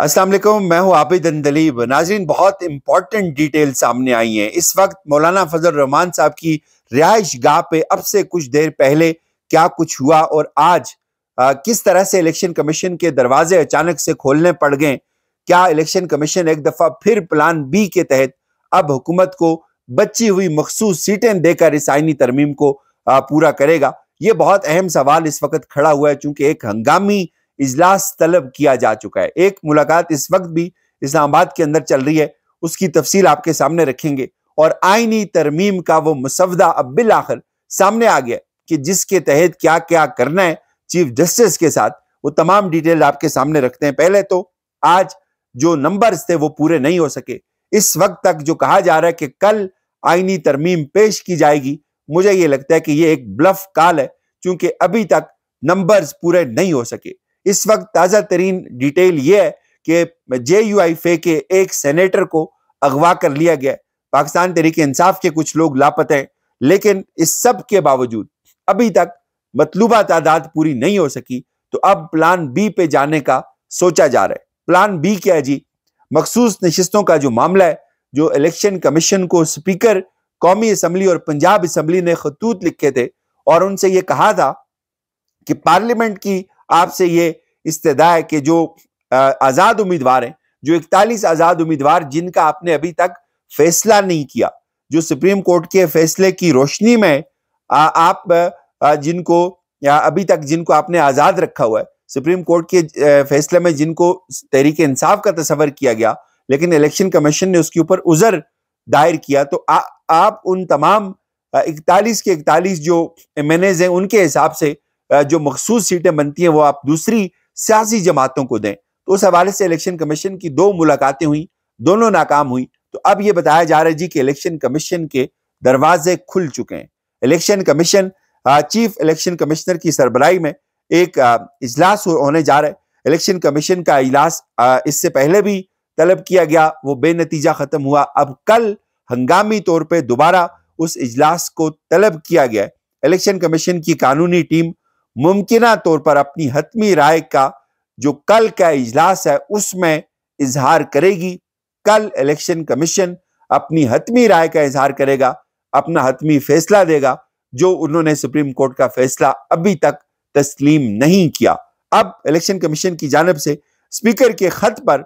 असलम मैं हूँ आबिद अंदलीब नाजरीन बहुत इंपॉर्टेंट डिटेल सामने आई हैं इस वक्त मौलाना फजल रहमान साहब की रिहाइश गाह पे अब से कुछ देर पहले क्या कुछ हुआ और आज आ, किस तरह से इलेक्शन कमीशन के दरवाजे अचानक से खोलने पड़ गए क्या इलेक्शन कमीशन एक दफ़ा फिर प्लान बी के तहत अब हुकूमत को बची हुई मखसूस सीटें देकर इस आइनी तरमीम को आ, पूरा करेगा ये बहुत अहम सवाल इस वक्त खड़ा हुआ है चूंकि एक हंगामी इजलास तलब किया जा चुका है एक मुलाकात इस वक्त भी इस्लामाबाद के अंदर चल रही है उसकी तफसील आपके सामने रखेंगे और आईनी तरमीम का वो मुसवदा अब बिल आखिर सामने आ गया कि जिसके तहत क्या क्या करना है चीफ जस्टिस के साथ वो तमाम डिटेल आपके सामने रखते हैं पहले तो आज जो नंबर्स थे वो पूरे नहीं हो सके इस वक्त तक जो कहा जा रहा है कि कल आइनी तरमीम पेश की जाएगी मुझे ये लगता है कि ये एक ब्लफ काल है क्योंकि अभी तक नंबर्स पूरे नहीं हो सके इस वक्त ताजा तरीन डिटेल यह है कि जे यू आई फे के एक सेनेटर को अगवा कर लिया गया पाकिस्तान तरीके इंसाफ के कुछ लोग लापते हैं लेकिन इस सब के बावजूद अभी तक मतलूबा तादाद पूरी नहीं हो सकी तो अब प्लान बी पे जाने का सोचा जा रहा है प्लान बी क्या है जी मखसूस नशस्तों का जो मामला है जो इलेक्शन कमीशन को स्पीकर कौमी असम्बली और पंजाब असम्बली ने खतूत लिखे थे और उनसे ये कहा था कि पार्लियामेंट की आपसे ये इस्तः है कि जो आज़ाद उम्मीदवार हैं जो इकतालीस आज़ाद उम्मीदवार जिनका आपने अभी तक फैसला नहीं किया जो सुप्रीम कोर्ट के फैसले की रोशनी में आ, आप आ, जिनको अभी तक जिनको आपने आज़ाद रखा हुआ है सुप्रीम कोर्ट के फैसले में जिनको तहरीक इंसाफ का तस्वर किया गया लेकिन इलेक्शन कमीशन ने उसके ऊपर उजर दायर किया तो आ, आप उन तमाम इकतालीस के इकतालीस जो एम हैं उनके हिसाब से जो मखसूस सीटें बनती हैं वो आप दूसरी सियासी जमातों को दें तो उस हवाले से इलेक्शन कमीशन की दो मुलाकातें हुई दोनों नाकाम हुई तो अब ये बताया जा रहा है जी कि इलेक्शन कमीशन के दरवाजे खुल चुके हैं election commission chief election commissioner की सरबराही में एक इजलास होने जा रहा है इलेक्शन कमीशन का इजलास इससे पहले भी तलब किया गया वो बेनतीजा ख़त्म हुआ अब कल हंगामी तौर पर दोबारा उस इजलास को तलब किया गया इलेक्शन कमीशन की कानूनी टीम मुमकिन तौर पर अपनी हतमी राय का जो कल का इजलास है उसमें इजहार करेगी कल इलेक्शन कमीशन अपनी हतमी राय का इजहार करेगा अपना हतमी फैसला देगा जो उन्होंने सुप्रीम कोर्ट का फैसला अभी तक तस्लीम नहीं किया अब इलेक्शन कमीशन की जानब से स्पीकर के खत पर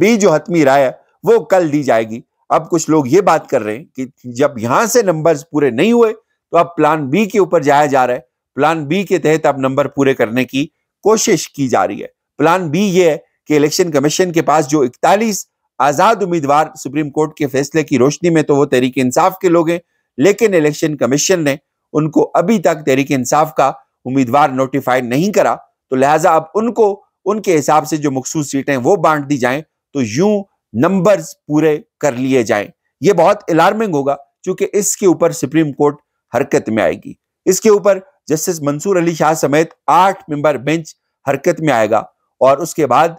भी जो हतमी राय है वो कल दी जाएगी अब कुछ लोग ये बात कर रहे हैं कि जब यहां से नंबर्स पूरे नहीं हुए तो अब प्लान बी के ऊपर जाया जा रहा है प्लान बी के तहत अब नंबर पूरे करने की कोशिश की जा रही है प्लान बी ये है कि इलेक्शन कमीशन के पास जो इकतालीस आजाद उम्मीदवार सुप्रीम कोर्ट के फैसले की रोशनी में तो वो तहरीक इंसाफ के लोग हैं लेकिन इलेक्शन कमीशन ने उनको अभी तक तहरीक इंसाफ का उम्मीदवार नोटिफाई नहीं करा तो लिहाजा अब उनको उनके हिसाब से जो मखसूस सीटें वो बांट दी जाए तो यूं नंबर्स पूरे कर लिए जाएं ये बहुत अलार्मिंग होगा क्योंकि इसके ऊपर सुप्रीम कोर्ट हरकत में आएगी इसके ऊपर जस्टिस मंसूर अली शाह समेत आठ मेंबर बेंच हरकत में आएगा और उसके बाद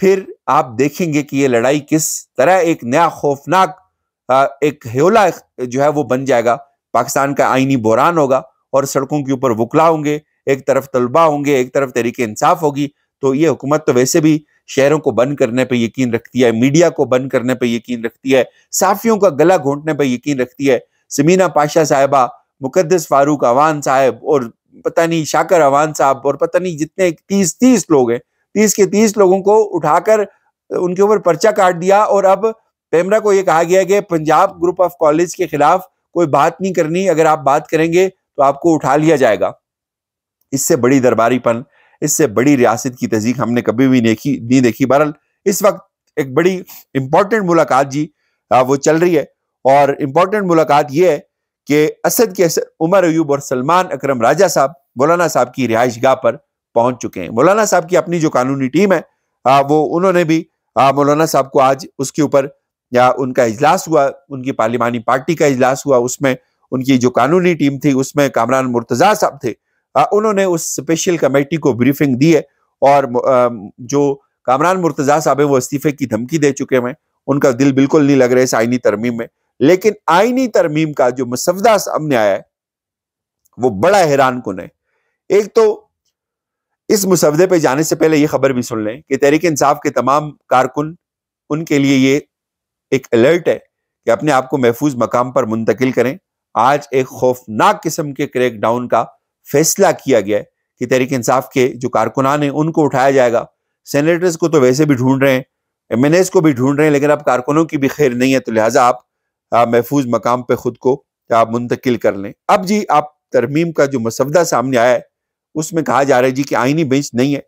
फिर आप देखेंगे कि ये लड़ाई किस तरह एक नया खौफनाक एक हेला जो है वो बन जाएगा पाकिस्तान का आईनी बहरान होगा और सड़कों के ऊपर वकला होंगे एक तरफ तलबा होंगे एक तरफ तरीके इंसाफ होगी तो ये हुकूमत तो वैसे भी शहरों को बंद करने पर यकीन रखती है मीडिया को बंद करने पर यकीन रखती है साफियों का गला घोंटने पर यकीन रखती है समीना पाशा साहिबा मुकदस फारूक अवान साहब और पता नहीं शाकर अवान साहब और पता नहीं जितने तीस तीस लोग हैं तीस के तीस लोगों को उठाकर उनके ऊपर पर्चा काट दिया और अब पेमरा को यह कहा गया कि पंजाब ग्रुप ऑफ कॉलेज के खिलाफ कोई बात नहीं करनी अगर आप बात करेंगे तो आपको उठा लिया जाएगा इससे बड़ी दरबारीपन इससे बड़ी रियासत की तहजीक हमने कभी भी देखी नहीं देखी बहरहाल इस वक्त एक बड़ी इंपॉर्टेंट मुलाकात जी वो चल रही है और इम्पोर्टेंट मुलाकात ये है कि असद के असद उमर अयूब और सलमान अकरम राजा साहब मौलाना साहब की रिहाइश गाह पर पहुंच चुके हैं मौलाना साहब की अपनी जो कानूनी टीम है आ, वो उन्होंने भी मौलाना साहब को आज उसके ऊपर या उनका इजलास हुआ उनकी पार्लिमानी पार्टी का इजलास हुआ उसमें उनकी जो कानूनी टीम थी उसमें कामरान मुर्तजा साहब थे आ, उन्होंने उस स्पेशल कमेटी को ब्रीफिंग दी है और आ, जो कामरान मुर्तजा साहब है वो इस्तीफे की धमकी दे चुके हैं उनका दिल बिल्कुल नहीं लग रहा है इस आइनी तरमीम में लेकिन आईनी तरमीम का जो मसवदा सामने आया है वो बड़ा हैरान कन है एक तो इस मुसवदे पे जाने से पहले ये खबर भी सुन लें कि तहरीक इंसाफ के तमाम कारकुन उनके लिए ये एक अलर्ट है कि अपने आप को महफूज मकाम पर मुंतकिल करें आज एक खौफनाक किस्म के डाउन का फैसला किया गया है कि तहरीक इंसाफ के जो कारकुनान हैं उनको उठाया जाएगा सेनेटर्स को तो वैसे भी ढूंढ रहे हैं एम को भी ढूंढ रहे हैं लेकिन अब कारकुनों की भी खैर नहीं है तो लिहाजा आप महफूज मकाम पे खुद को आप मुंतकिल कर लें अब जी आप तरमीम का जो मसवदा सामने आया है उसमें कहा जा रहा है जी कि आइनी बेंच नहीं है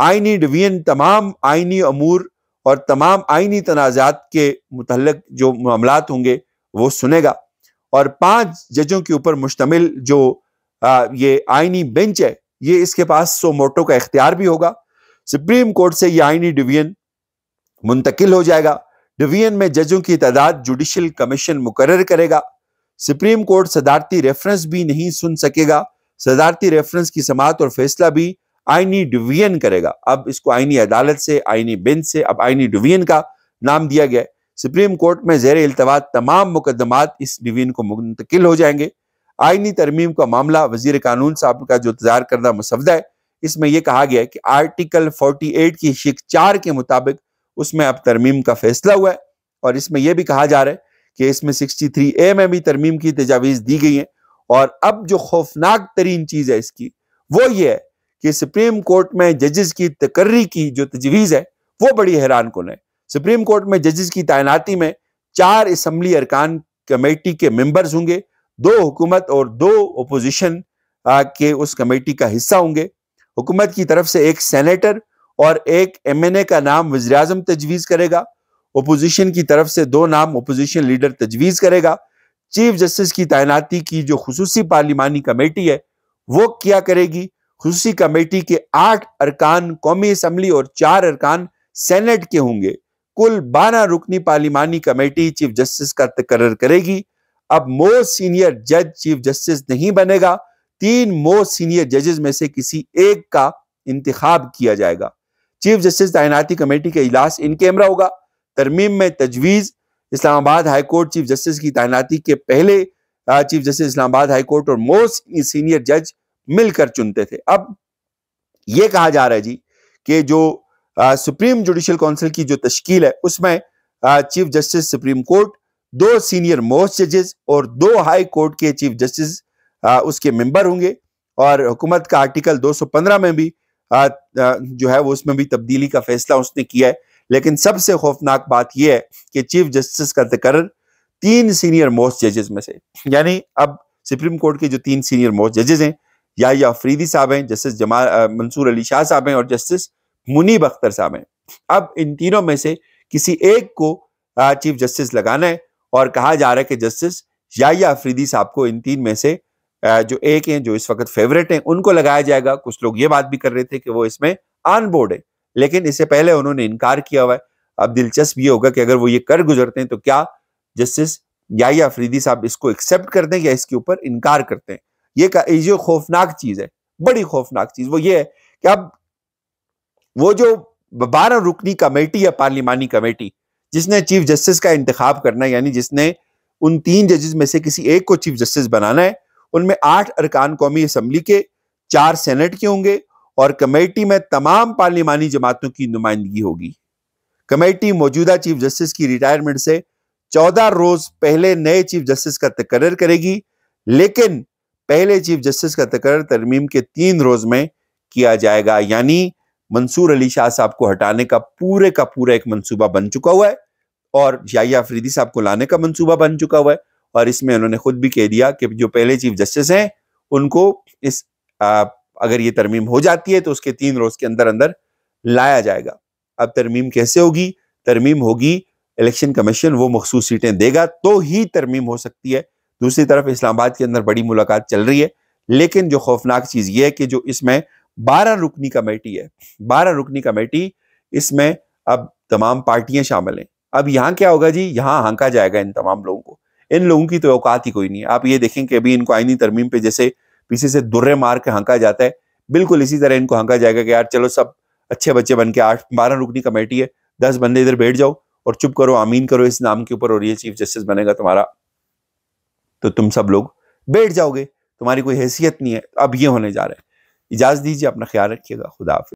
आइनी डिवीजन तमाम आइनी अमूर और तमाम आइनी तनाज़ात के मुतलक जो मामला होंगे वो सुनेगा और पांच जजों के ऊपर मुश्तमिल जो आ, ये आइनी बेंच है ये इसके पास सो मोटो का इख्तियार भी होगा सुप्रीम कोर्ट से ये आइनी डिवीजन मुंतकिल हो जाएगा डिवीजन में जजों की तादाद जुडिशियल कमीशन मुकर करेगा सुप्रीम कोर्ट सदारती रेफरेंस भी नहीं सुन सकेगा सदारती रेफरेंस की समात और फैसला भी आईनी डिवीजन करेगा अब इसको आईनी अदालत से आईनी बेंच से अब आईनी डिवीजन का नाम दिया गया सुप्रीम कोर्ट में जेर अल्तवा तमाम मुकदमात इस डिवीजन को मुंतकिल हो जाएंगे आईनी तरमीम का मामला वजीर कानून साहब का जो इंतजार करदा मुसवदा है इसमें यह कहा गया है कि आर्टिकल फोर्टी एट की शिक चार के मुताबिक उसमें अब तरमीम का फैसला हुआ है और इसमें यह भी कहा जा रहा है कि इसमें सिक्सटी थ्री ए में भी तरमीम की तजावीज़ दी गई है और अब जो खौफनाक तरीन चीज़ है इसकी वो ये है कि सुप्रीम कोर्ट में जजेस की तकर्री की जो तजवीज़ है वो बड़ी हैरान कन है सुप्रीम कोर्ट में जजेस की तैनाती में चार इसम्बली अरकान कमेटी के मेंबर्स होंगे दो हुकूमत और दो अपोजिशन के उस कमेटी का हिस्सा होंगे हुकूमत की तरफ से एक सेनेटर और एक ए का नाम वजी अजम तजवीज़ करेगा ओपोजिशन की तरफ से दो नाम ओपोजिशन लीडर तजवीज़ करेगा चीफ जस्टिस की तैनाती की जो खसूसी पार्लिमानी कमेटी है वो क्या करेगी खसूसी कमेटी के आठ अरकान कौमी असम्बली और चार अरकान सेनेट के होंगे कुल बारह रुकनी पार्लिमानी कमेटी चीफ जस्टिस का तकर्र करेगी अब मोस्ट सीनियर जज चीफ जस्टिस नहीं बनेगा तीन मोस्ट सीनियर जजेस में से किसी एक का इंतखब किया जाएगा चीफ जस्टिस तैनाती कमेटी का इजलास इन कैमरा होगा तरमीम में तजवीज़ इस्लामाबाद हाईकोर्ट चीफ जस्टिस की तैनाती के पहले चीफ जस्टिस इस्लामाबाद हाईकोर्ट और मोस्ट सीनियर जज मिलकर चुनते थे अब यह कहा जा रहा है जी कि जो आ, सुप्रीम जुडिशल काउंसिल की जो तश्कील है उसमें आ, चीफ जस्टिस सुप्रीम कोर्ट दो सीनियर मोस्ट जजेस और दो हाई कोर्ट के चीफ जस्टिस उसके मेंबर होंगे और हुकूमत का आर्टिकल 215 में भी जो है वो उसमें भी तब्दीली का फैसला उसने किया है लेकिन सबसे खौफनाक बात यह है कि चीफ जस्टिस का तकर तीन सीनियर मोस्ट जजेस में से यानी अब सुप्रीम कोर्ट के जो तीन सीनियर मोस्ट जजेस हैं या अफरीदी साहब हैं जस्टिस जमाल मंसूर अली शाह साहब हैं और जस्टिस मुनीब अख्तर साहब हैं अब इन तीनों में से किसी एक को चीफ जस्टिस लगाना है और कहा जा रहा है कि जस्टिस या अफरीदी साहब को इन तीन में से जो एक हैं जो इस वक्त फेवरेट हैं उनको लगाया जाएगा कुछ लोग ये बात भी कर रहे थे कि वो इसमें ऑन बोर्ड है लेकिन इससे पहले उन्होंने इनकार किया हुआ है अब दिलचस्प ये होगा कि अगर वो ये कर गुजरते हैं तो क्या जस्टिस या अफरीदी साहब इसको एक्सेप्ट कर दें या इसके ऊपर इनकार करते हैं ये का खौफनाक चीज है बड़ी खौफनाक चीज वो ये है कि अब वो जो बारह रुकनी कमेटी है पार्लिमानी कमेटी जिसने चीफ जस्टिस का इंतखब करना है यानी जिसने उन तीन जजेस में से किसी एक को चीफ जस्टिस बनाना है उनमें आठ अरकान कौमी असम्बली के चार सेनेट के होंगे और कमेटी में तमाम पार्लिमानी जमातों की नुमाइंदगी होगी कमेटी मौजूदा चीफ जस्टिस की रिटायरमेंट से चौदह रोज पहले नए चीफ जस्टिस का तकर्र करेगी लेकिन पहले चीफ जस्टिस का तकर्र तरमीम के तीन रोज में किया जाएगा यानी मंसूर अली शाह साहब को हटाने का पूरे का पूरा एक मंसूबा बन चुका हुआ है और जाया अफरीदी साहब को लाने का मंसूबा बन चुका हुआ है और इसमें उन्होंने खुद भी कह दिया कि जो पहले चीफ जस्टिस हैं उनको इस आ, अगर ये तरमीम हो जाती है तो उसके तीन रोज़ के अंदर अंदर लाया जाएगा अब तरमीम कैसे होगी तरमीम होगी इलेक्शन कमीशन वो मखसूस सीटें देगा तो ही तरमीम हो सकती है दूसरी तरफ इस्लामाबाद के अंदर बड़ी मुलाकात चल रही है लेकिन जो खौफनाक चीज़ ये है कि जो इसमें बारह रुकनी कमेटी है बारह रुकनी कमेटी इसमें अब तमाम पार्टियां शामिल हैं अब यहाँ क्या होगा जी यहाँ हांका जाएगा इन तमाम लोगों को इन लोगों की तो औकात ही कोई नहीं आप ये देखें कि अभी इनको आईनी तरमीम पे जैसे पीछे से दुर्रे मार के हंका जाता है बिल्कुल इसी तरह इनको हंका जाएगा कि यार चलो सब अच्छे बच्चे बन के आठ बारह रुकनी कमेटी है दस बंदे इधर बैठ जाओ और चुप करो आमीन करो इस नाम के ऊपर और ये चीफ जस्टिस बनेगा तुम्हारा तो तुम सब लोग बैठ जाओगे तुम्हारी कोई हैसियत नहीं है अब ये होने जा रहे हैं इजाज़त दीजिए अपना ख्याल रखिएगा खुदा